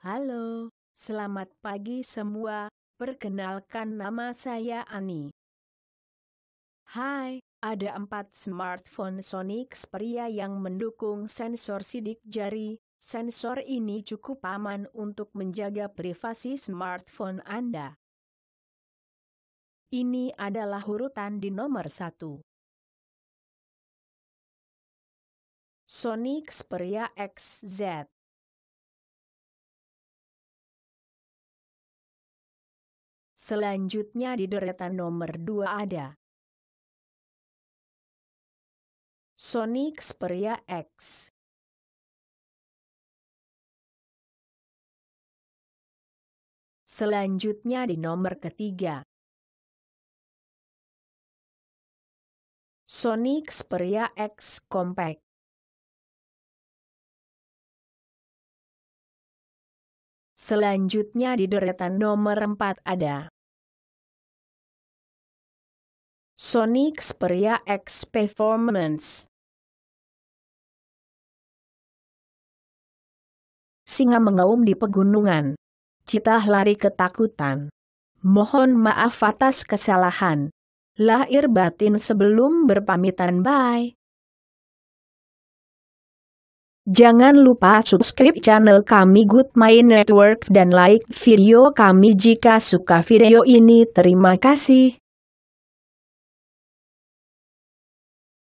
Halo, selamat pagi semua, perkenalkan nama saya Ani. Hai, ada empat smartphone Sony Xperia yang mendukung sensor sidik jari. Sensor ini cukup aman untuk menjaga privasi smartphone Anda. Ini adalah urutan di nomor satu. Sony Xperia XZ Selanjutnya di deretan nomor 2 ada Sony Xperia X. Selanjutnya di nomor ketiga. Sony Xperia X Compact. Selanjutnya di deretan nomor 4 ada Sony Xperia X Performance Singa mengaum di pegunungan. Citah lari ketakutan. Mohon maaf atas kesalahan. Lahir batin sebelum berpamitan bye. Jangan lupa subscribe channel kami Good Mind Network dan like video kami jika suka video ini. Terima kasih.